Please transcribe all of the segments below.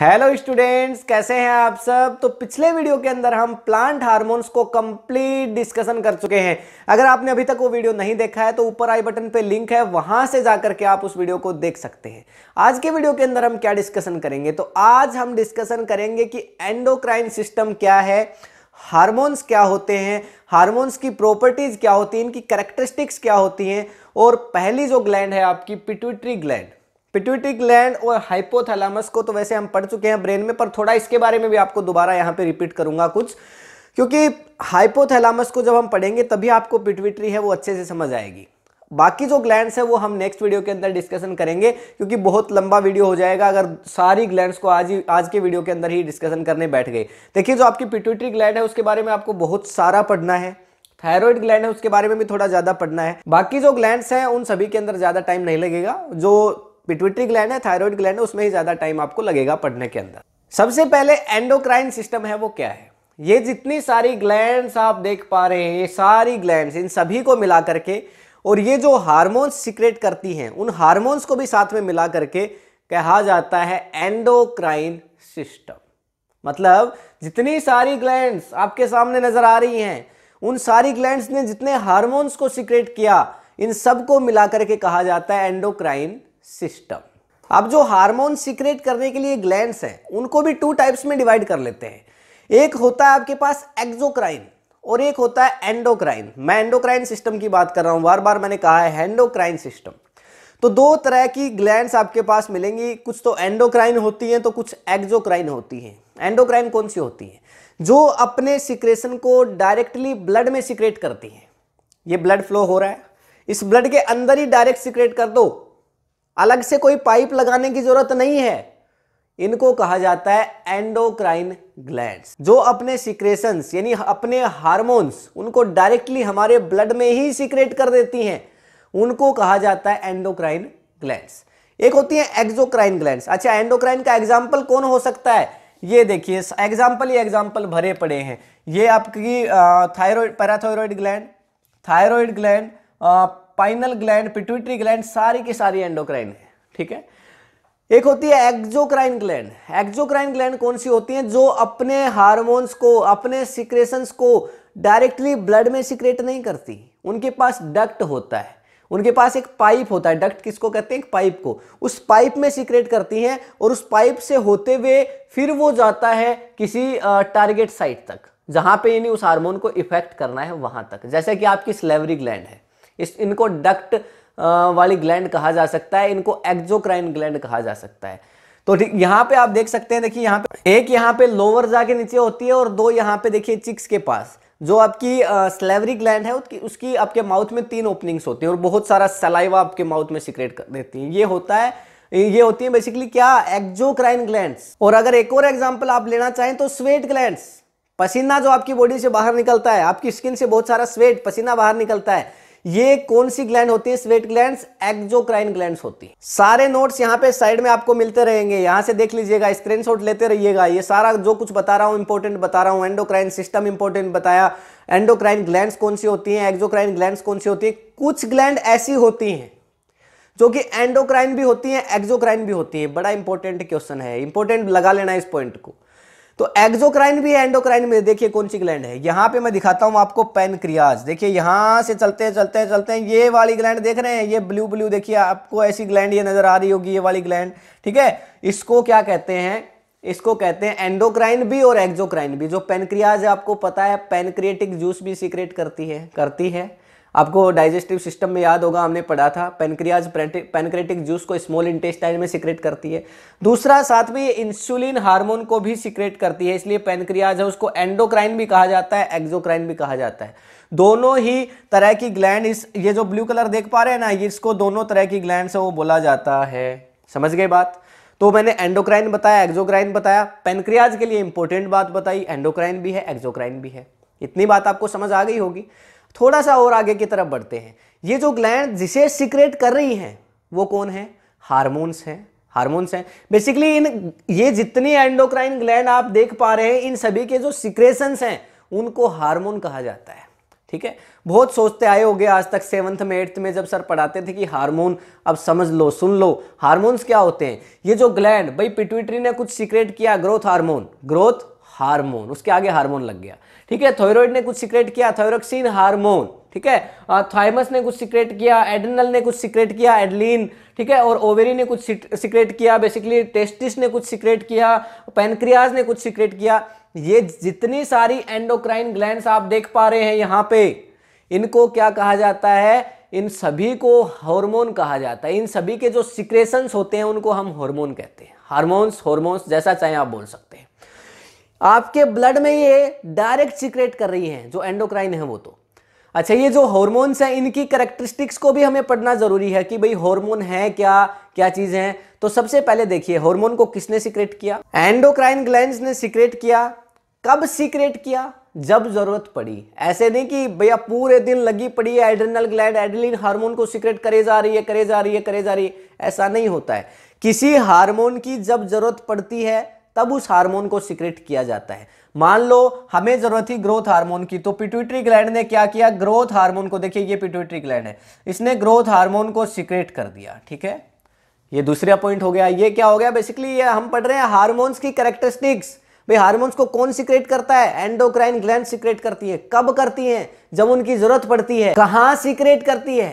hello students कैसे हैं आप सब तो पिछले वीडियो के अंदर हम प्लांट हार्मोन्स को कंप्लीट डिस्कशन कर चुके हैं अगर आपने अभी तक वो वीडियो नहीं देखा है तो ऊपर आई बटन पे लिंक है वहां से जाकर के आप उस वीडियो को देख सकते हैं आज के वीडियो के अंदर हम क्या डिस्कशन करेंगे तो आज हम डिस्कशन करेंगे कि एंडोक्राइन सिस्टम क्या है हार्मोन्स क्या होते हैं हार्मोन्स की प्रॉपर्टीज क्या होती हैं इनकी करेक्टरिस्टिक्स क्या होती हैं और पहली जो ग्लैंड है आपकी पिट्यूटरी ग्लैंड पिट्यूटरी ग्लैंड और हाइपोथैलेमस को तो वैसे हम पढ़ चुके हैं ब्रेन में पर थोड़ा इसके बारे में भी आपको दोबारा यहाँ पे रिपीट करूंगा कुछ क्योंकि हाइपोथैलेमस को जब हम पढ़ेंगे तभी आपको पिट्यूटरी है वो अच्छे से समझ आएगी बाकी जो ग्लैंड्स है वो हम नेक्स्ट वीडियो के अंदर डिस्कशन करेंगे क्योंकि बहुत लंबा वीडियो हो जाएगा अगर सारी ग्लैंड्स को आज ही आज के वीडियो के अंदर ही डिस्कशन करने बैठ गए देखिए जो आपकी पिट्यूटरी ग्लैंड है उसके बारे में आपको बहुत सारा पढ़ना है थायराइड ग्लैंड है उसके बारे में भी थोड़ा ज़्यादा पढ़ना है बाकी जो ग्लैंड्स हैं उन सभी के अंदर ज़्यादा टाइम नहीं लगेगा जो पिट्यूटरी ग्लैंड है थायराइड ग्लैंड है उसमें ही ज़्यादा टाइम आपको लगेगा पढ़ने के अंदर सबसे पहले एंडोक्राइन सिस्टम है वो क्या है ये जितनी सारी ग्लैंड्स आप देख पा रहे हैं ये सारी ग्लैंड्स इन सभी को मिला करके और ये जो हार्मोन्स सिक्रेट करती हैं उन हार्मोन्स को भी साथ में मिला करके कहा जाता है एंडोक्राइन सिस्टम मतलब जितनी सारी ग्लैंड्स आपके सामने नजर आ रही हैं उन सारी ग्लैंड्स ने जितने हार्मोन्स को सिक्रेट किया इन सब को मिलाकर के कहा जाता है एंडोक्राइन सिस्टम अब जो हार्मोन सीक्रेट करने के लिए ग्लैंड्स हैं उनको भी टू टाइप्स में डिवाइड कर लेते हैं एक होता है आपके पास एक्जोक्राइन और एक होता है एंडोक्राइन मैं एंडोक्राइन सिस्टम की बात कर रहा हूं बार बार मैंने कहा है एंडोक्राइन सिस्टम तो दो तरह की ग्लैंड्स आपके पास मिलेंगी कुछ तो एंडोक्राइन होती हैं तो कुछ एक्जोक्राइन होती हैं एंडोक्राइन कौन सी होती हैं जो अपने सिक्रेशन को डायरेक्टली ब्लड में सिक्रेट करती हैं ये ब्लड फ्लो हो रहा है इस ब्लड के अंदर ही डायरेक्ट सिक्रेट कर दो अलग से कोई पाइप लगाने की जरूरत नहीं है इनको कहा जाता है एंडोक्राइन ग्लैंड्स जो अपने सिक्रेशंस यानी अपने हार्मोन्स उनको डायरेक्टली हमारे ब्लड में ही सिक्रेट कर देती हैं उनको कहा जाता है एंडोक्राइन ग्लैंड्स एक होती है एक्जोक्राइन ग्लैंड्स अच्छा एंडोक्राइन का एग्जाम्पल कौन हो सकता है ये देखिए एग्जाम्पल ही एग्जाम्पल भरे पड़े हैं ये आपकी thyroid parathyroid gland thyroid gland pineal gland pituitary gland सारी की सारी एंडोक्राइन है ठीक है एक होती है एक्जोक्राइन ग्लैंड एक्जोक्राइन ग्लैंड कौन सी होती है जो अपने हार्मोन्स को अपने सिक्रेशंस को डायरेक्टली ब्लड में सिक्रेट नहीं करती उनके पास डक्ट होता है उनके पास एक पाइप होता है डक्ट किसको कहते हैं पाइप को उस पाइप में सीक्रेट करती हैं और उस पाइप से होते हुए फिर वो जाता है किसी टारगेट साइट तक जहां पे यानी उस हार्मोन को इफेक्ट करना है वहां तक जैसे कि आपकी स्लेवरी ग्लैंड है इस इनको डक्ट वाली ग्लैंड कहा जा सकता है इनको एक्जोक्राइन ग्लैंड कहा जा सकता है तो यहाँ पे आप देख सकते हैं देखिए यहाँ पे एक यहाँ पे लोअर जाके नीचे होती है और दो यहाँ पे देखिए चिक्स के पास जो आपकी स्लेवरी ग्लैंड है उसकी उसकी आपके माउथ में तीन ओपनिंग्स होती हैं और बहुत सारा सलाइवा आपके माउथ में सिक्रेट कर देती हैं ये होता है ये होती है बेसिकली क्या एक्जोक्राइन ग्लैंड्स और अगर एक और एग्जाम्पल आप लेना चाहें तो स्वेट ग्लैंड्स पसीना जो आपकी बॉडी से बाहर निकलता है आपकी स्किन से बहुत सारा स्वेट पसीना बाहर निकलता है ये कौन सी ग्लैंड होती है स्वेट ग्लैंड एक्जोक्राइन ग्लैंड होती है सारे नोट्स यहाँ पे साइड में आपको मिलते रहेंगे यहां से देख लीजिएगा स्क्रीनशॉट लेते रहिएगा ये सारा जो कुछ बता रहा हूं इंपॉर्टेंट बता रहा हूं एंडोक्राइन सिस्टम इंपॉर्टेंट बताया एंडोक्राइन ग्लैंड कौन सी होती है एक्जोक्राइन ग्लैंड कौन सी होती है कुछ ग्लैंड ऐसी होती है जो कि एंडोक्राइन भी होती है एक्जोक्राइन भी होती है बड़ा इंपॉर्टेंट क्वेश्चन है इंपॉर्टेंट लगा लेना इस पॉइंट को तो एक्जोक्राइन भी है एंडोक्राइन में देखिए कौन सी ग्लैंड है यहाँ पे मैं दिखाता हूं आपको पेनक्रियाज देखिए यहाँ से चलते हैं चलते हैं चलते हैं ये वाली ग्लैंड देख रहे हैं ये ब्लू ब्लू देखिए आपको ऐसी ग्लैंड ये नजर आ रही होगी ये वाली ग्लैंड ठीक है इसको क्या कहते हैं इसको कहते हैं एंडोक्राइन भी और एक्जोक्राइन भी जो पेनक्रियाज आपको पता है पेनक्रिएटिक जूस भी सीक्रेट करती है करती है आपको डाइजेस्टिव सिस्टम में याद होगा हमने पढ़ा था पेनक्रियाज पेनक्रेटिक जूस को स्मॉल इंटेस्टाइन में सिक्रेट करती है दूसरा साथ में ये इंसुलिन हार्मोन को भी सिक्रेट करती है इसलिए पेनक्रियाज है उसको एंडोक्राइन भी कहा जाता है एक्जोक्राइन भी कहा जाता है दोनों ही तरह की ग्लैंड इस ये जो ब्लू कलर देख पा रहे हैं ना इसको दोनों तरह की ग्लैंड से वो बोला जाता है समझ गए बात तो मैंने एंडोक्राइन बताया एक्जोक्राइन बताया पेनक्रियाज के लिए इंपॉर्टेंट बात बताई एंडोक्राइन भी है एक्जोक्राइन भी है इतनी बात आपको समझ आ गई होगी थोड़ा सा और आगे की तरफ बढ़ते हैं ये जो ग्लैंड जिसे सिक्रेट कर रही हैं वो कौन है हार्मोन्स हैं हार्मोन्स हैं बेसिकली इन ये जितनी एंडोक्राइन ग्लैंड आप देख पा रहे हैं इन सभी के जो सिक्रेशंस हैं उनको हार्मोन कहा जाता है ठीक है बहुत सोचते आए होंगे आज तक सेवन्थ में एट्थ में जब सर पढ़ाते थे कि हार्मोन अब समझ लो सुन लो हार्मोन्स क्या होते हैं ये जो ग्लैंड भाई पिट्यूटरी ने कुछ सीक्रेट किया ग्रोथ हार्मोन ग्रोथ हार्मोन उसके आगे हार्मोन लग गया ठीक है थायराइड ने कुछ सीक्रेट किया थायरोक्सिन हार्मोन ठीक है थाइमस ने कुछ सीक्रेट किया एडनल ने कुछ सीक्रेट किया एडलिन ठीक है और ओवेरी ने कुछ सीक्रेट किया बेसिकली टेस्टिस ने कुछ सीक्रेट किया पेनक्रियाज ने कुछ सीक्रेट किया ये जितनी सारी एंडोक्राइन ग्लैंड आप देख पा रहे हैं यहाँ पे इनको क्या कहा जाता है इन सभी को हार्मोन कहा जाता है इन सभी के जो सिक्रेशंस होते हैं उनको हम हार्मोन कहते हैं हार्मोन्स हार्मोन्स जैसा चाहे आप बोल सकते हैं आपके ब्लड में ये डायरेक्ट सिक्रेट कर रही हैं जो एंडोक्राइन है वो तो अच्छा ये जो हॉर्मोन्स हैं इनकी करेक्टरिस्टिक्स को भी हमें पढ़ना ज़रूरी है कि भाई हॉर्मोन है क्या क्या चीज़ है तो सबसे पहले देखिए हॉर्मोन को किसने सिक्रेट किया एंडोक्राइन ग्लैंड ने सिक्रेट किया कब सिक्रेट किया जब जरूरत पड़ी ऐसे नहीं कि भैया पूरे दिन लगी पड़ी है एड्रेनल ग्लैंड एडलिन हार्मोन को सिक्रेट करे जा रही है करे जा रही है करे जा रही है ऐसा नहीं होता है किसी हार्मोन की जब जरूरत पड़ती है तब उस हार्मोन को सिक्रेट किया जाता है मान लो हमें जरूरत थी ग्रोथ हार्मोन की तो पिट्यूटरी ग्लैंड ने क्या किया ग्रोथ हार्मोन को देखिए ये पिट्यूटरी ग्लैंड है इसने ग्रोथ हार्मोन को सिक्रेट कर दिया ठीक है ये दूसरा पॉइंट हो गया ये क्या हो गया बेसिकली ये हम पढ़ रहे हैं हार्मोन्स की कैरेक्टरिस्टिक्स भाई हार्मोन्स को कौन सिक्रेट करता है एंडोक्राइन ग्लैंड सिक्रेट करती है कब करती है जब उनकी जरूरत पड़ती है कहां सिक्रेट करती है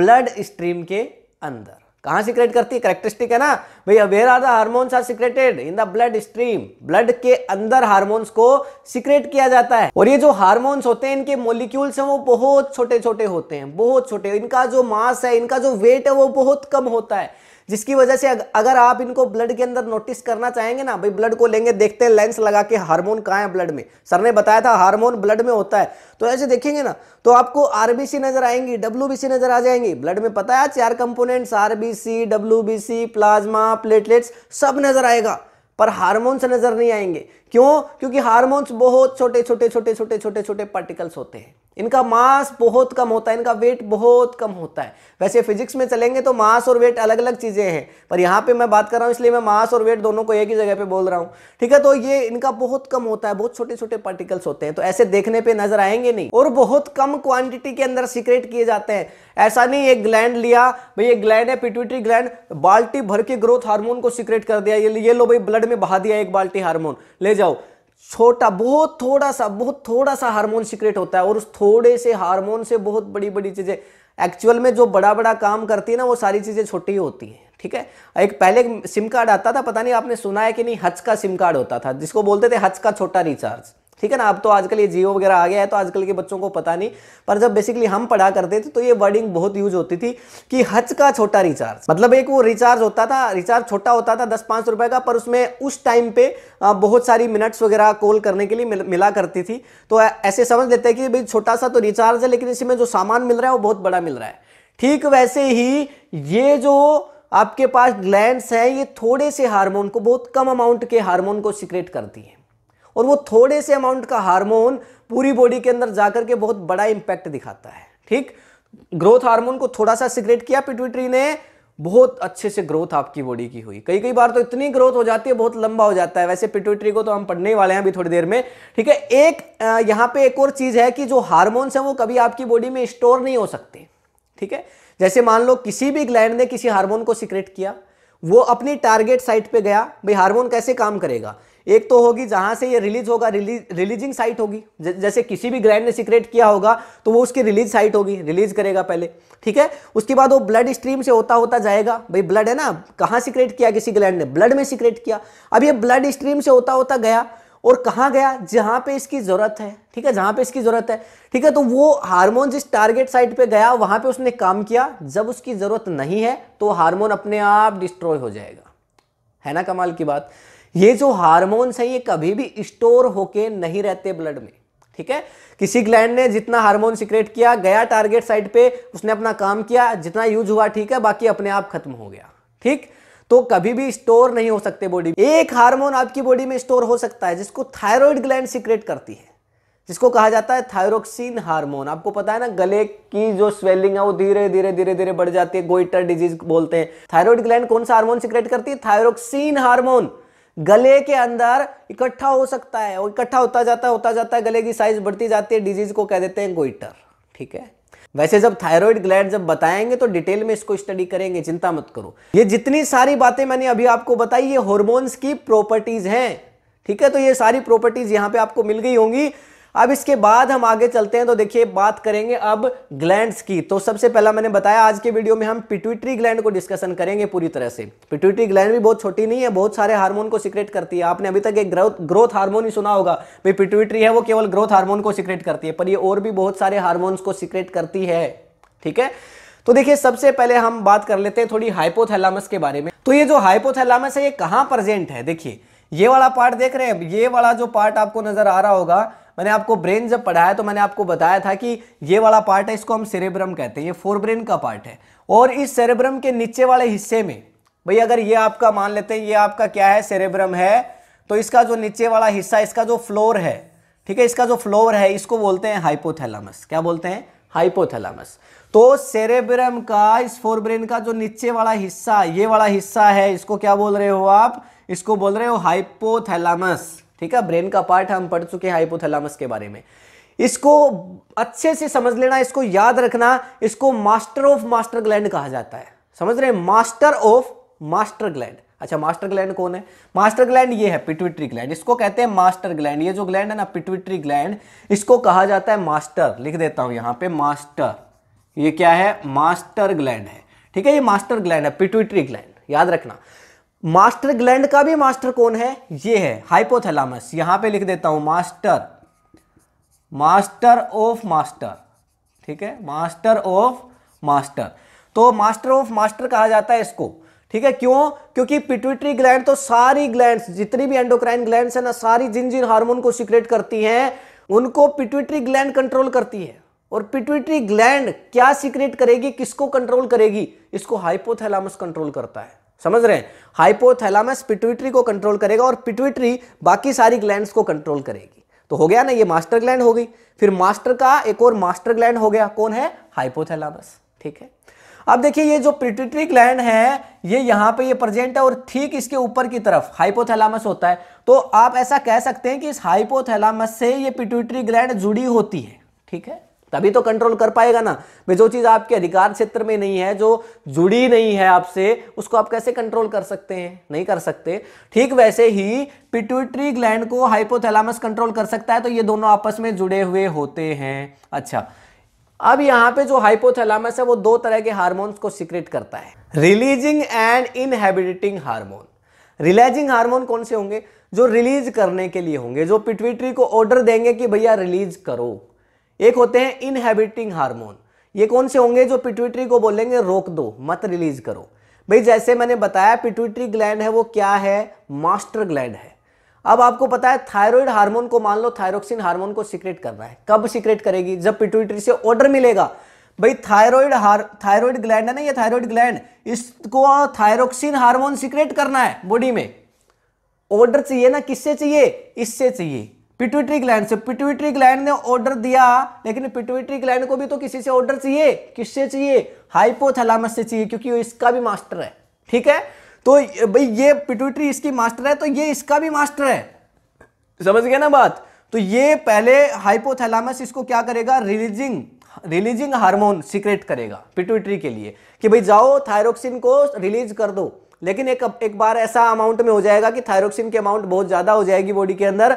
ब्लड स्ट्रीम के अंदर कहाँ सिक्रेट करती है करेक्टरिस्टिक है ना भैया where are the hormones are secreted in the blood stream blood के अंदर हारमोन्स को सिक्रेट किया जाता है और ये जो हारमोन्स होते हैं इनके मोलिक्यूल्स हैं वो बहुत छोटे छोटे होते हैं बहुत छोटे इनका जो मास है इनका जो वेट है वो बहुत कम होता है जिसकी वजह से अगर आप इनको ब्लड के अंदर नोटिस करना चाहेंगे ना भाई ब्लड को लेंगे देखते हैं लेंस लगा के हार्मोन कहाँ है ब्लड में सर ने बताया था हार्मोन ब्लड में होता है तो ऐसे देखेंगे ना तो आपको आरबीसी नजर आएंगी डब्ल्यू नजर आ जाएंगी ब्लड में पता है चार components RBC WBC plasma platelets सब नजर आएगा पर हार्मोन से नजर नहीं आएंगे क्यों क्योंकि हार्मोन्स बहुत छोटे छोटे छोटे छोटे छोटे छोटे पार्टिकल्स होते हैं इनका मास बहुत कम होता है इनका वेट बहुत कम होता है वैसे फिजिक्स में चलेंगे तो मास और वेट अलग अलग चीज़ें हैं पर यहां पे मैं बात कर रहा हूं इसलिए मैं मास और वेट दोनों को एक ही जगह पे बोल रहा हूं ठीक है तो ये इनका बहुत कम होता है बहुत छोटे छोटे पार्टिकल्स होते हैं तो ऐसे देखने पर नजर आएंगे नहीं और बहुत कम क्वांटिटी के अंदर सीक्रेट किए जाते हैं ऐसा नहीं एक ग्लैंड लिया भाई एक ग्लैंड है पिट्यूटरी ग्लैंड बाल्टी भर के ग्रोथ हार्मोन को सीक्रेट कर दिया ये लो भाई ब्लड में बहा दिया एक बाल्टी हार्मोन ले जाओ छोटा बहुत थोड़ा सा बहुत थोड़ा सा हार्मोन सीक्रेट होता है और उस थोड़े से हार्मोन से बहुत बड़ी बड़ी चीज़ें एक्चुअल में जो बड़ा बड़ा काम करती है ना वो सारी चीज़ें छोटी होती हैं ठीक है एक पहले सिम कार्ड आता था पता नहीं आपने सुना है कि नहीं हच का सिम कार्ड होता था जिसको बोलते थे हच का छोटा रिचार्ज ठीक है ना अब तो आजकल ये जियो वगैरह आ गया है तो आजकल के बच्चों को पता नहीं पर जब बेसिकली हम पढ़ा करते थे तो ये वर्डिंग बहुत यूज होती थी कि हच का छोटा रिचार्ज मतलब एक वो रिचार्ज होता था रिचार्ज छोटा होता था दस पांच रुपए का पर उसमें उस टाइम पे बहुत सारी मिनट्स वगैरह कॉल करने के लिए मिला करती थी तो ऐसे समझ लेते हैं कि भाई छोटा सा तो रिचार्ज है लेकिन इसमें जो सामान मिल रहा है वो बहुत बड़ा मिल रहा है ठीक वैसे ही ये जो आपके पास ग्लैंड्स हैं ये थोड़े से हार्मोन को बहुत कम अमाउंट के हार्मोन को सिक्रेट करती है और वो थोड़े से अमाउंट का हार्मोन पूरी बॉडी के अंदर जाकर के बहुत बड़ा इंपैक्ट दिखाता है ठीक ग्रोथ हार्मोन को थोड़ा सा सिगरेट किया पिट्यूटरी ने बहुत अच्छे से ग्रोथ आपकी बॉडी की हुई कई कई बार तो इतनी ग्रोथ हो जाती है बहुत लंबा हो जाता है वैसे पिट्यूटरी को तो हम पढ़ने वाले हैं अभी थोड़ी देर में ठीक है एक यहां पे एक और चीज़ है कि जो हार्मोन्स हैं वो कभी आपकी बॉडी में स्टोर नहीं हो सकते ठीक है जैसे मान लो किसी भी ग्लैंड ने किसी हार्मोन को सिक्रेट किया वो अपनी टारगेट साइट पे गया भाई हार्मोन कैसे काम करेगा एक तो होगी जहां से ये रिलीज होगा रिली, रिलीजिंग साइट होगी जैसे किसी भी ग्रैंड ने सिक्रेट किया होगा तो वो उसकी रिलीज साइट होगी रिलीज करेगा पहले ठीक है उसके बाद वो ब्लड स्ट्रीम से होता होता जाएगा भाई ब्लड है ना कहां सिक्रेट किया किसी ग्रैंड ने ब्लड में सिक्रेट किया अब ये ब्लड स्ट्रीम से होता होता गया और कहा गया जहां पे इसकी ज़रूरत है ठीक है जहां पे इसकी ज़रूरत है ठीक है तो वो हार्मोन जिस टारगेट साइट पे गया वहां पे उसने काम किया जब उसकी ज़रूरत नहीं है तो हार्मोन अपने आप डिस्ट्रॉय हो जाएगा है ना कमाल की बात ये जो हार्मोन्स हैं ये कभी भी स्टोर होके नहीं रहते ब्लड में ठीक है किसी ग्लैंड ने जितना हार्मोन सिक्रेट किया गया टारगेट साइड पे उसने अपना काम किया जितना यूज हुआ ठीक है बाकी अपने आप खत्म हो गया ठीक तो कभी भी स्टोर नहीं हो सकते बॉडी में एक हार्मोन आपकी बॉडी में स्टोर हो सकता है जिसको थायराइड ग्लैंड सिक्रेट करती है जिसको कहा जाता है थायरोक्सिन हार्मोन आपको पता है ना गले की जो स्वेलिंग है वो धीरे धीरे धीरे धीरे बढ़ जाती है गोइटर डिजीज बोलते हैं थायराइड ग्लैंड कौन सा हार्मोन सिक्रेट करती है थायरोक्सिन हार्मोन गले के अंदर इकट्ठा हो सकता है और इकट्ठा होता जाता है होता जाता है गले की साइज बढ़ती जाती है डिजीज को कह देते हैं गोइटर ठीक है वैसे जब थायराइड ग्लैंड जब बताएंगे तो डिटेल में इसको स्टडी करेंगे चिंता मत करो ये जितनी सारी बातें मैंने अभी आपको बताई ये हॉर्मोन्स की प्रॉपर्टीज हैं ठीक है तो ये सारी प्रॉपर्टीज यहां पे आपको मिल गई होंगी अब इसके बाद हम आगे चलते हैं तो देखिए बात करेंगे अब ग्लैंड्स की तो सबसे पहला मैंने बताया आज के वीडियो में हम पिट्यूटरी ग्लैंड को डिस्कशन करेंगे पूरी तरह से पिट्यूटरी ग्लैंड भी बहुत छोटी नहीं है बहुत सारे हार्मोन को सिक्रेट करती है आपने अभी तक एक ग्रोथ हार्मोन ही सुना होगा भाई पिट्यूटरी है वो केवल ग्रोथ हार्मोन को सिक्रेट करती है पर ये और भी बहुत सारे हार्मोन्स को सिक्रेट करती है ठीक है तो देखिए सबसे पहले हम बात कर लेते हैं थोड़ी हाइपोथैलामस के बारे में तो ये जो हाइपोथैलामस है ये कहां प्रेजेंट है देखिए ये वाला पार्ट देख रहे हैं ये वाला जो पार्ट आपको नजर आ रहा होगा मैंने आपको ब्रेन जब पढ़ाया तो मैंने आपको बताया था कि ये वाला पार्ट है इसको हम सेरेब्रम कहते हैं ये फोर ब्रेन का पार्ट है और इस सेरेब्रम के नीचे वाले हिस्से में भाई अगर ये आपका मान लेते हैं ये आपका क्या है सेरेब्रम है तो इसका जो नीचे वाला हिस्सा इसका जो फ्लोर है ठीक है इसका जो फ्लोर है इसको बोलते हैं हाइपोथैलामस क्या बोलते हैं हाइपोथैलामस तो सेरेब्रम का इस फोरब्रेन का जो नीचे वाला हिस्सा ये वाला हिस्सा है इसको क्या बोल रहे हो आप इसको बोल रहे हो हाइपोथैलामस ठीक है ब्रेन का पार्ट हम पढ़ चुके हैं हाइपोथैलेमस के बारे में इसको अच्छे से समझ लेना इसको याद रखना इसको मास्टर ऑफ मास्टर ग्लैंड कहा जाता है समझ रहे हैं मास्टर ऑफ मास्टर ग्लैंड अच्छा मास्टर ग्लैंड कौन है मास्टर ग्लैंड ये है पिटविट्री ग्लैंड इसको कहते हैं मास्टर ग्लैंड ये जो ग्लैंड है ना पिट्विटरी ग्लैंड इसको कहा जाता है मास्टर लिख देता हूं यहां पे मास्टर ये क्या है मास्टर ग्लैंड है ठीक है ये मास्टर ग्लैंड है पिटविट्री ग्लैंड याद रखना मास्टर ग्लैंड का भी मास्टर कौन है ये है हाइपोथैलामस यहां पे लिख देता हूं मास्टर मास्टर ऑफ मास्टर ठीक है मास्टर ऑफ मास्टर तो मास्टर ऑफ मास्टर कहा जाता है इसको ठीक है क्यों क्योंकि पिट्यूटरी ग्लैंड तो सारी ग्लैंड जितनी भी एंडोक्राइन ग्लैंड है ना सारी जिन जिन हार्मोन को सिक्रेट करती हैं उनको पिट्यूटरी ग्लैंड कंट्रोल करती है और पिट्यूटरी ग्लैंड क्या सिक्रेट करेगी किसको कंट्रोल करेगी इसको हाइपोथैलामस कंट्रोल करता है समझ रहे हैं हाइपोथैलामस पिट्यूटरी को कंट्रोल करेगा और पिट्यूटरी बाकी सारी ग्लैंड्स को कंट्रोल करेगी तो हो गया ना ये मास्टर ग्लैंड हो गई फिर मास्टर का एक और मास्टर ग्लैंड हो गया कौन है हाइपोथैलामस ठीक है अब देखिए ये जो पिट्यूटरी ग्लैंड है ये यहां पे ये प्रेजेंट है और ठीक इसके ऊपर की तरफ हाइपोथैलामस होता है तो आप ऐसा कह सकते हैं कि इस हाइपोथैलामस से ये पिट्यूटरी ग्लैंड जुड़ी होती है ठीक है तभी तो कंट्रोल कर पाएगा ना भाई जो चीज़ आपके अधिकार क्षेत्र में नहीं है जो जुड़ी नहीं है आपसे उसको आप कैसे कंट्रोल कर सकते हैं नहीं कर सकते ठीक वैसे ही पिट्यूटरी ग्लैंड को हाइपोथैलामस कंट्रोल कर सकता है तो ये दोनों आपस में जुड़े हुए होते हैं अच्छा अब यहां पे जो हाइपोथैलामस है वो दो तरह के हार्मोन्स को सिक्रेट करता है releasing and inhibiting hormone releasing hormone कौन से होंगे जो रिलीज करने के लिए होंगे जो पिट्यूटरी को ऑर्डर देंगे कि भैया रिलीज करो एक होते हैं इनहेबिटिंग हार्मोन ये कौन से होंगे जो पिट्यूटरी को बोलेंगे रोक दो मत रिलीज करो भाई जैसे मैंने बताया पिट्यूटरी ग्लैंड है वो क्या है मास्टर ग्लैंड है अब आपको पता है थायराइड हार्मोन को मान लो थायरोक्सिन हार्मोन को सिक्रेट करना है कब सिक्रेट करेगी जब पिट्यूटरी से ऑर्डर मिलेगा भाई थायराइड हार थायराइड ग्लैंड है ना ये थायराइड ग्लैंड इसको थायरोक्सिन हार्मोन सिक्रेट करना है बॉडी में ऑर्डर चाहिए ना किससे चाहिए इससे चाहिए पिट्यूटरी ग्लैंड से पिट्यूटरी ग्लैंड ने ऑर्डर दिया लेकिन पिट्यूटरी ग्लैंड को भी तो किसी से ऑर्डर चाहिए किससे चाहिए हाइपोथैलामस से चाहिए क्योंकि वो इसका भी मास्टर है ठीक है तो भाई ये पिट्यूटरी इसकी मास्टर है तो ये इसका भी मास्टर है समझ गया ना बात तो ये पहले हाइपोथैलामस इसको क्या करेगा रिलीजिंग रिलीजिंग हार्मोन सीक्रेट करेगा पिट्यूटरी के लिए कि भाई जाओ थायरोक्सिन को रिलीज कर दो लेकिन एक एक बार ऐसा अमाउंट में हो जाएगा कि थायरोक्सिन की अमाउंट बहुत ज़्यादा हो जाएगी बॉडी के अंदर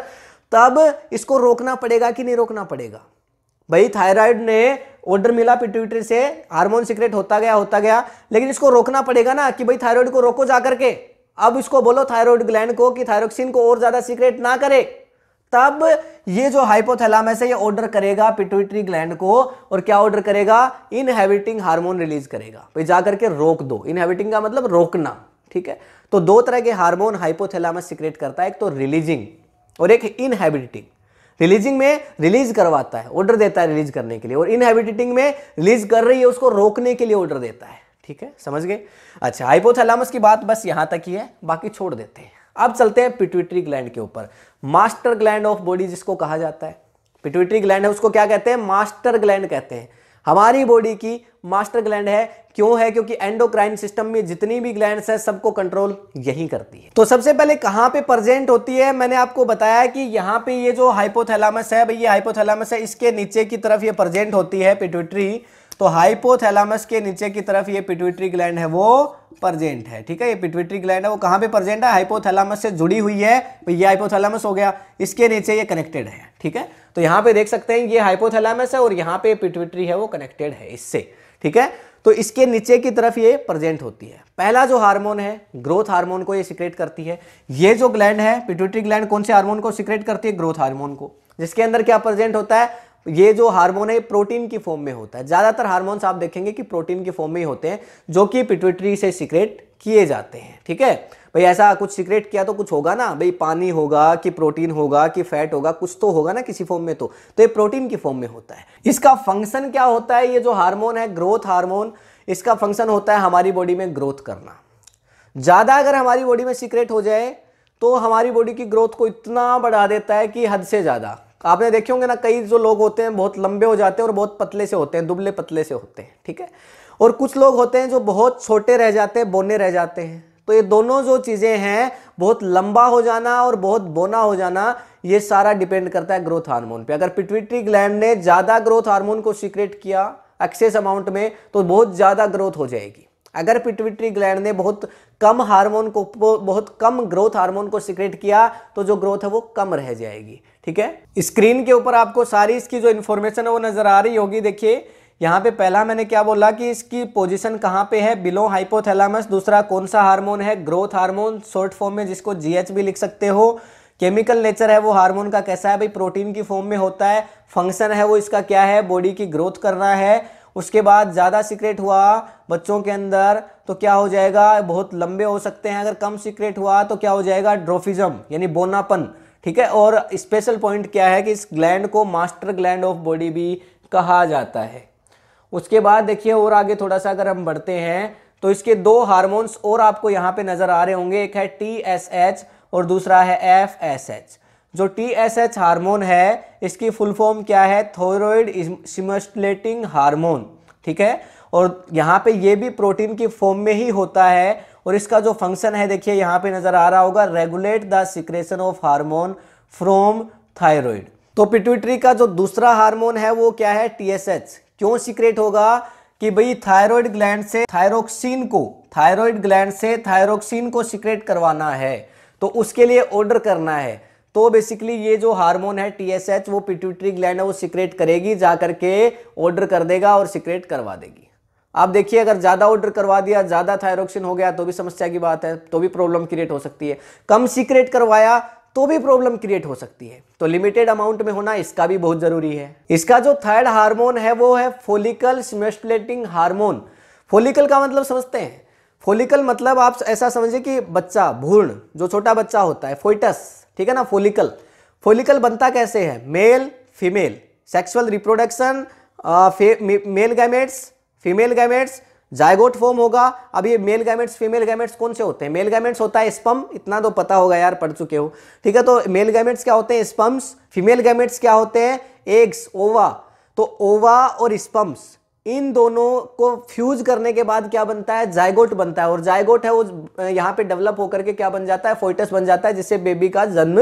तब इसको रोकना पड़ेगा कि नहीं रोकना पड़ेगा भाई थायराइड ने ऑर्डर मिला पिट्यूटरी से हार्मोन सिक्रेट होता गया होता गया लेकिन इसको रोकना पड़ेगा ना कि भाई थायराइड को रोको जाकर के अब इसको बोलो थायराइड ग्लैंड को कि थायरोक्सिन को और ज़्यादा सीक्रेट ना करे तब ये जो हाइपोथैलामस है ये ऑर्डर करेगा पिट्यूटरी ग्लैंड को और क्या ऑर्डर करेगा इनहेबिटिंग हार्मोन रिलीज करेगा भाई जाकर के रोक दो इनहेबिटिंग का मतलब रोकना ठीक है तो दो तरह के हार्मोन हाइपोथैलामस सीक्रेट करता है एक तो रिलीजिंग और एक इनहैबिटिंग रिलीजिंग में रिलीज करवाता है ऑर्डर देता है रिलीज करने के लिए और इनहैबिटिंग में रिलीज कर रही है उसको रोकने के लिए ऑर्डर देता है ठीक है समझ गए अच्छा हाइपोथैलामस की बात बस यहां तक ही है बाकी छोड़ देते हैं अब चलते हैं पिट्यूटरी ग्लैंड के ऊपर मास्टर ग्लैंड ऑफ बॉडी जिसको कहा जाता है पिट्यूटरी ग्लैंड है उसको क्या कहते हैं मास्टर ग्लैंड कहते हैं हमारी बॉडी की मास्टर ग्लैंड है क्यों है क्योंकि एंडोक्राइन सिस्टम में जितनी भी ग्लैंड है सबको कंट्रोल यही करती है तो सबसे पहले कहां पे प्रेजेंट होती है मैंने आपको बताया कि यहां पे ये जो हाइपोथैलामस है भाई ये हाइपोथैलामस है इसके नीचे की तरफ ये प्रेजेंट होती है पिट्यूटरी तो हाइपोथैलामस के नीचे की तरफ ये पिट्यूटरी ग्लैंड है वो प्रजेंट है ठीक है ये पिट्यूटरी ग्लैंड है वो कहाँ पे प्रजेंट है हाइपोथैलामस से जुड़ी हुई है तो ये हाइपोथैलामस हो गया इसके नीचे ये कनेक्टेड है ठीक है तो यहाँ पे देख सकते हैं ये हाइपोथैलामस है और यहाँ पे पिट्यूटरी है वो कनेक्टेड है इससे ठीक है तो इसके नीचे की तरफ ये प्रेजेंट होती है पहला जो हार्मोन है ग्रोथ हार्मोन को ये सिक्रेट करती है ये जो ग्लैंड है पिट्यूटरी ग्लैंड कौन से हार्मोन को सिक्रेट करती है ग्रोथ हार्मोन को जिसके अंदर क्या प्रेजेंट होता है ये जो हार्मोन है प्रोटीन की फॉर्म में होता है ज़्यादातर हार्मोन्स आप देखेंगे कि प्रोटीन की फॉर्म में ही होते हैं जो कि पिट्यूटरी से सिक्रेट किए जाते हैं ठीक है भाई ऐसा कुछ सिक्रेट किया तो कुछ होगा ना भाई पानी होगा कि प्रोटीन होगा कि फैट होगा कुछ तो होगा ना किसी फॉर्म में तो तो ये प्रोटीन की फॉर्म में होता है इसका फंक्शन क्या होता है ये जो हार्मोन है ग्रोथ हार्मोन इसका फंक्शन होता है हमारी बॉडी में ग्रोथ करना ज़्यादा अगर हमारी बॉडी में सिक्रेट हो जाए तो हमारी बॉडी की ग्रोथ को इतना बढ़ा देता है कि हद से ज़्यादा आपने देखे होंगे ना कई जो लोग होते हैं बहुत लंबे हो जाते हैं और बहुत पतले से होते हैं दुबले पतले से होते हैं ठीक है और कुछ लोग होते हैं जो बहुत छोटे रह जाते हैं बोने रह जाते हैं तो ये दोनों जो चीज़ें हैं बहुत लंबा हो जाना और बहुत बोना हो जाना ये सारा डिपेंड करता है ग्रोथ हार्मोन पे अगर पिट्यूटरी ग्लैंड ने ज़्यादा ग्रोथ हार्मोन को सीक्रेट किया एक्सेस अमाउंट में तो बहुत ज़्यादा ग्रोथ हो जाएगी अगर पिट्यूटरी ग्लैंड ने बहुत कम हार्मोन को बहुत कम ग्रोथ हार्मोन को सीक्रेट किया तो जो ग्रोथ है वो कम रह जाएगी ठीक है स्क्रीन के ऊपर आपको सारी इसकी जो इन्फॉर्मेशन है वो नज़र आ रही होगी देखिए यहाँ पे पहला मैंने क्या बोला कि इसकी पोजीशन कहाँ पे है बिलो हाइपोथैलामस दूसरा कौन सा हार्मोन है ग्रोथ हार्मोन शॉर्ट फॉर्म में जिसको जीएच भी लिख सकते हो केमिकल नेचर है वो हार्मोन का कैसा है भाई प्रोटीन की फॉर्म में होता है फंक्शन है वो इसका क्या है बॉडी की ग्रोथ करना है उसके बाद ज़्यादा सीक्रेट हुआ बच्चों के अंदर तो क्या हो जाएगा बहुत लंबे हो सकते हैं अगर कम सीक्रेट हुआ तो क्या हो जाएगा ड्रोफिज्म यानी बोनापन ठीक है और स्पेशल पॉइंट क्या है कि इस ग्लैंड को मास्टर ग्लैंड ऑफ बॉडी भी कहा जाता है उसके बाद देखिए और आगे थोड़ा सा अगर हम बढ़ते हैं तो इसके दो हार्मोन्स और आपको यहाँ पे नज़र आ रहे होंगे एक है टी एस एच और दूसरा है एफ एस एच जो टी एस एच हारमोन है इसकी फुल फॉर्म क्या है थोरोइड सिमस्टलेटिंग हार्मोन ठीक है और यहाँ पे ये भी प्रोटीन की फॉर्म में ही होता है और इसका जो फंक्शन है देखिए यहां पे नजर आ रहा होगा regulate the secretion of hormone from thyroid तो पिट्यूटरी का जो दूसरा हार्मोन है वो क्या है टीएसएच क्यों सिक्रेट होगा कि भाई थायराइड ग्लैंड से थायरोक्सिन को थायराइड ग्लैंड से थायरोक्सिन को सिक्रेट करवाना है तो उसके लिए ऑर्डर करना है तो बेसिकली ये जो हार्मोन है टीएसएच वो पिट्यूटरी ग्लैंड है वो सिक्रेट करेगी जा करके ऑर्डर कर देगा और सिक्रेट करवा देगी आप देखिए अगर ज़्यादा ऑर्डर करवा दिया ज़्यादा थायरोक्सिन हो गया तो भी समस्या की बात है तो भी प्रॉब्लम क्रिएट हो सकती है कम सीक्रेट करवाया तो भी प्रॉब्लम क्रिएट हो सकती है तो लिमिटेड अमाउंट में होना इसका भी बहुत ज़रूरी है इसका जो थर्ड हार्मोन है वो है फोलिकल स्मेस्टुलेटिंग हार्मोन फोलिकल का मतलब समझते हैं फोलिकल मतलब आप ऐसा समझिए कि बच्चा भूर्ण जो छोटा बच्चा होता है फोइटस ठीक है ना फोलिकल फोलिकल बनता कैसे है male female sexual reproduction male gametes female gametes zygote form होगा अब ये मेल गैमेट्स फीमेल गैमेट्स कौन से होते हैं मेल गैमेट्स होता है स्पम इतना तो पता होगा यार पढ़ चुके हो ठीक है तो मेल गैमेट्स क्या होते हैं स्पम्स फीमेल गैमेट्स क्या होते हैं एग्स ओवा तो ओवा और स्पम्स इन दोनों को फ्यूज करने के बाद क्या बनता है जायगोट बनता है और जायगोट है वो यहाँ पे डेवलप होकर के क्या बन जाता है फोइटस बन जाता है जिससे बेबी का जन्म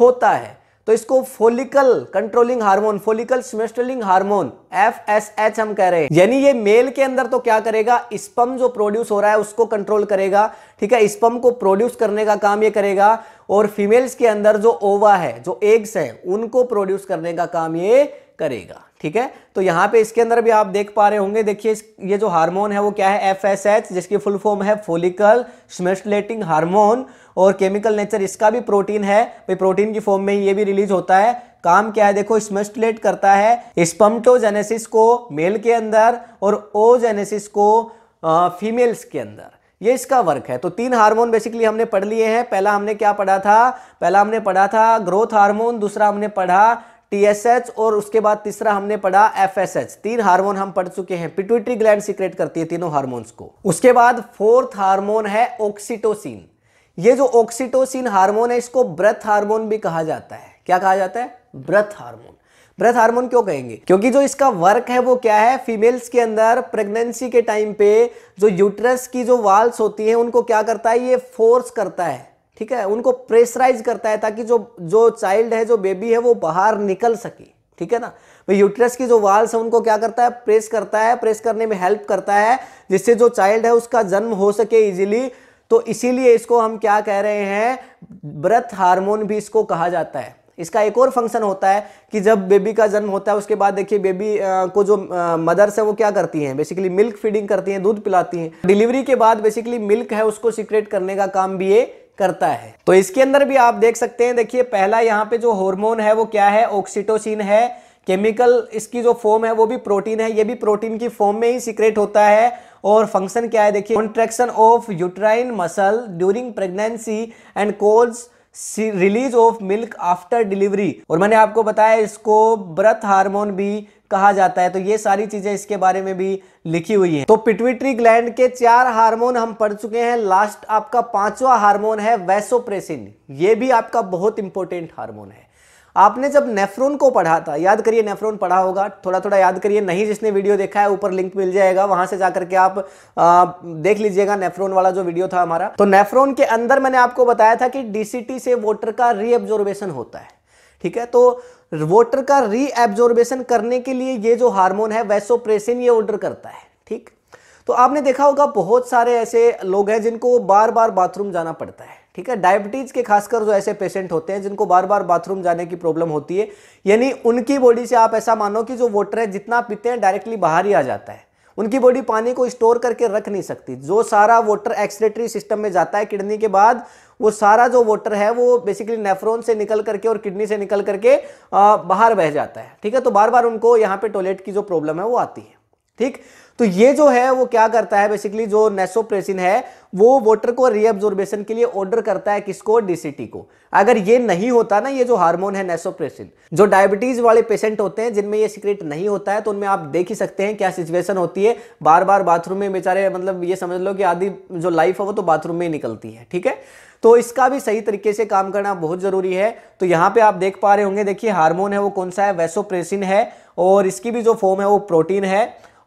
होता है तो इसको follicle controlling hormone follicle stimulating hormone F S H हम कह रहे हैं यानी ये मेल के अंदर तो क्या करेगा स्पम जो प्रोड्यूस हो रहा है उसको कंट्रोल करेगा ठीक है स्पम को प्रोड्यूस करने का काम ये करेगा और फीमेल्स के अंदर जो ओवा है जो एग्स है उनको प्रोड्यूस करने का काम ये करेगा ठीक है तो यहाँ पे इसके अंदर भी आप देख पा रहे होंगे देखिए ये जो हार्मोन है वो क्या है एफ एस एच जिसकी फुल फॉर्म है फोलिकल स्मेस्टलेटिंग हार्मोन और केमिकल नेचर इसका भी प्रोटीन है भाई प्रोटीन की फॉर्म में ये भी रिलीज होता है काम क्या है देखो स्मस्टलेट करता है स्पम्टोजेनेसिस को मेल के अंदर और ओजेनेसिस को फीमेल्स के अंदर ये इसका वर्क है तो तीन हार्मोन बेसिकली हमने पढ़ लिए हैं पहला हमने क्या पढ़ा था पहला हमने पढ़ा था ग्रोथ हार्मोन दूसरा हमने पढ़ा टीएसएच और उसके बाद तीसरा हमने पढ़ा एफएसएच तीन हार्मोन हम पढ़ चुके हैं पिट्यूटरी ग्लैंड सीक्रेट करती है तीनों हार्मोन्स को उसके बाद फोर्थ हार्मोन है ऑक्सीटोसिन ये जो ऑक्सीटोसिन हार्मोन है इसको ब्रथ हार्मोन भी कहा जाता है क्या कहा जाता है ब्रथ हार्मोन ब्रेथ हार्मोन क्यों कहेंगे क्योंकि जो इसका वर्क है वो क्या है फीमेल्स के अंदर प्रेगनेंसी के टाइम पे जो यूट्रस की जो वाल्स होती है उनको क्या करता है ये फोर्स करता है ठीक है उनको प्रेशराइज करता है ताकि जो जो चाइल्ड है जो बेबी है वो बाहर निकल सके ठीक है ना भाई तो यूट्रस की जो वाल्स है उनको क्या करता है प्रेस करता है प्रेस करने में हेल्प करता है जिससे जो चाइल्ड है उसका जन्म हो सके इजीली तो इसीलिए इसको हम क्या कह रहे हैं ब्रथ हार्मोन भी इसको कहा जाता है इसका एक और फंक्शन होता है कि जब बेबी का जन्म होता है उसके बाद देखिए बेबी को जो मदर्स है वो क्या करती हैं बेसिकली मिल्क फीडिंग करती हैं दूध पिलाती हैं डिलीवरी के बाद बेसिकली मिल्क है उसको सिक्रेट करने का काम भी ये करता है तो इसके अंदर भी आप देख सकते हैं देखिए पहला यहाँ पे जो हॉर्मोन है वो क्या है ऑक्सीटोसिन है केमिकल इसकी जो फॉर्म है वो भी प्रोटीन है ये भी प्रोटीन की फॉर्म में ही सिक्रेट होता है और फंक्शन क्या है देखिए contraction of uterine muscle during pregnancy and causes release of milk after delivery और मैंने आपको बताया इसको ब्रथ हार्मोन भी कहा जाता है तो ये सारी चीजें इसके बारे में भी लिखी हुई है तो पिटविट्री ग्लैंड के चार हार्मोन हम पढ़ चुके हैं लास्ट आपका पांचवा हार्मोन है वैसोप्रेसिन ये भी आपका बहुत इंपॉर्टेंट हार्मोन है आपने जब नेफ्रोन को पढ़ा था याद करिए नेफ्रोन पढ़ा होगा थोड़ा थोड़ा याद करिए नहीं जिसने वीडियो देखा है ऊपर लिंक मिल जाएगा वहां से जाकर के आप आ, देख लीजिएगा नेफ्रोन वाला जो वीडियो था हमारा तो नेफ्रोन के अंदर मैंने आपको बताया था कि डीसीटी से वोटर का रीअब्जॉर्बेशन होता है ठीक है तो वोटर का रीएब्जॉर्बेशन करने के लिए ये जो हार्मोन है वैसोप्रेसिन ये ऑर्डर करता है ठीक तो आपने देखा होगा बहुत सारे ऐसे लोग हैं जिनको बार बार बाथरूम जाना पड़ता है ठीक है डायबिटीज के खासकर जो ऐसे पेशेंट होते हैं जिनको बार बार बाथरूम जाने की प्रॉब्लम होती है यानी उनकी बॉडी से आप ऐसा मानो कि जो वाटर है जितना पीते हैं डायरेक्टली बाहर ही आ जाता है उनकी बॉडी पानी को स्टोर करके रख नहीं सकती जो सारा वाटर एक्सरेटरी सिस्टम में जाता है किडनी के बाद वो सारा जो वाटर है वो बेसिकली नेफ्रोन से निकल करके और किडनी से निकल करके बाहर बह जाता है ठीक है तो बार बार उनको यहाँ पे टॉयलेट की जो प्रॉब्लम है वो आती है ठीक तो ये जो है वो क्या करता है बेसिकली जो नेसोप्रेसिन है वो वाटर को रीअब्जॉर्बेशन के लिए ऑर्डर करता है किसको डीसीटी को अगर ये नहीं होता ना ये जो हार्मोन है नेसोप्रेसिन जो डायबिटीज वाले पेशेंट होते हैं जिनमें ये सीक्रेट नहीं होता है तो उनमें आप देख ही सकते हैं क्या सिचुएशन होती है बार बार बाथरूम में बेचारे मतलब ये समझ लो कि आधी जो लाइफ है वो तो बाथरूम में ही निकलती है ठीक है तो इसका भी सही तरीके से काम करना बहुत ज़रूरी है तो यहाँ पे आप देख पा रहे होंगे देखिए हार्मोन है वो कौन सा है वेसोप्रेसिन है और इसकी भी जो फॉर्म है वो प्रोटीन है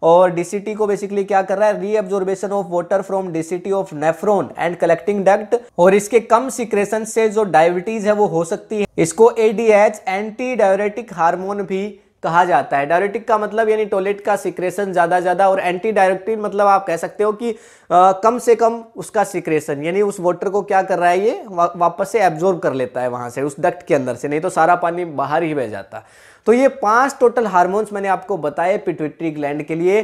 और डीसीटी को बेसिकली क्या कर रहा है reabsorption of water from DCT of nephron and collecting duct और इसके कम सिक्रेशन से जो डायबिटीज है वो हो सकती है इसको एडीएच एंटी डायोरेटिक हार्मोन भी कहा जाता है डायरेटिक का मतलब यानी टॉयलेट का सिक्रेशन ज़्यादा ज़्यादा और एंटी डायरेक्टिव मतलब आप कह सकते हो कि आ, कम से कम उसका सिक्रेशन यानी उस वाटर को क्या कर रहा है ये वा, वापस से एब्जॉर्ब कर लेता है वहां से उस डक्ट के अंदर से नहीं तो सारा पानी बाहर ही बह जाता है तो ये पांच टोटल हार्मोन्स मैंने आपको बताए पिटविट्री ग्लैंड के लिए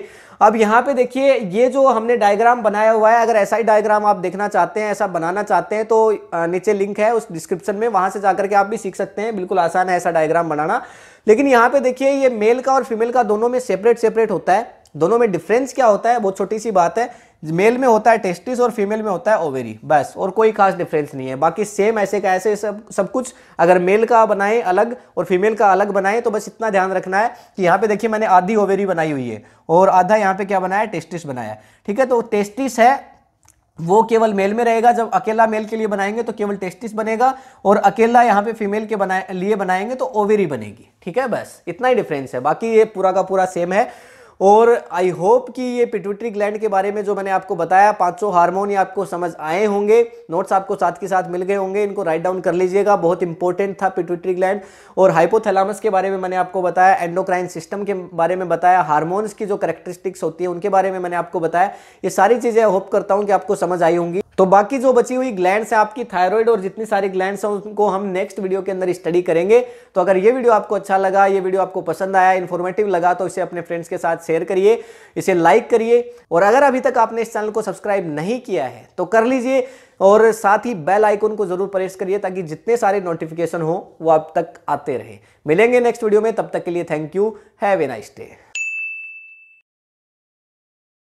अब यहाँ पे देखिए ये जो हमने डायग्राम बनाया हुआ है अगर ऐसा ही डायग्राम आप देखना चाहते हैं ऐसा बनाना चाहते हैं तो नीचे लिंक है उस डिस्क्रिप्शन में वहां से जाकर के आप भी सीख सकते हैं बिल्कुल आसान है ऐसा डायग्राम बनाना लेकिन यहाँ पे देखिए ये मेल का और फीमेल का दोनों में सेपरेट सेपरेट होता है दोनों में डिफरेंस क्या होता है बहुत छोटी सी बात है मेल में होता है टेस्टिस और फीमेल में होता है ओवेरी बस और कोई खास डिफरेंस नहीं है बाकी सेम ऐसे का ऐसे सब सब कुछ अगर मेल का बनाएं अलग और फीमेल का अलग बनाएं तो बस इतना ध्यान रखना है कि यहाँ पे देखिए मैंने आधी ओवेरी बनाई हुई है और आधा यहाँ पे क्या बनाया टेस्टिस बनाया ठीक है तो टेस्टिस है वो केवल मेल में रहेगा जब अकेला मेल के लिए बनाएंगे तो केवल टेस्टिस बनेगा और अकेला यहाँ पे फीमेल के बनाए लिए बनाएंगे तो ओवेरी बनेगी ठीक है बस इतना ही डिफरेंस है बाकी ये पूरा का पूरा सेम है और आई होप कि ये पिट्यूटरी ग्लैंड के बारे में जो मैंने आपको बताया 500 हार्मोन ये आपको समझ आए होंगे नोट्स आपको साथ के साथ मिल गए होंगे इनको राइट डाउन कर लीजिएगा बहुत इंपॉर्टेंट था पिट्यूटरी ग्लैंड और हाइपोथैलामस के बारे में मैंने आपको बताया एंडोक्राइन सिस्टम के बारे में बताया हारमोन्स की जो करेक्टरिस्टिक्स होती है उनके बारे में मैंने आपको बताया ये सारी चीज़ें होप करता हूँ कि आपको समझ आई होंगी तो बाकी जो बची हुई ग्लैंड्स है आपकी थायराइड और जितनी सारी ग्लैंड्स हैं उनको हम नेक्स्ट वीडियो के अंदर स्टडी करेंगे तो अगर ये वीडियो आपको अच्छा लगा ये वीडियो आपको पसंद आया इन्फॉर्मेटिव लगा तो इसे अपने फ्रेंड्स के साथ शेयर करिए इसे लाइक करिए और अगर अभी तक आपने इस चैनल को सब्सक्राइब नहीं किया है तो कर लीजिए और साथ ही बेल आइकन को जरूर प्रेस करिए ताकि जितने सारे नोटिफिकेशन हो वो आप तक आते रहे मिलेंगे नेक्स्ट वीडियो में तब तक के लिए thank you have a nice day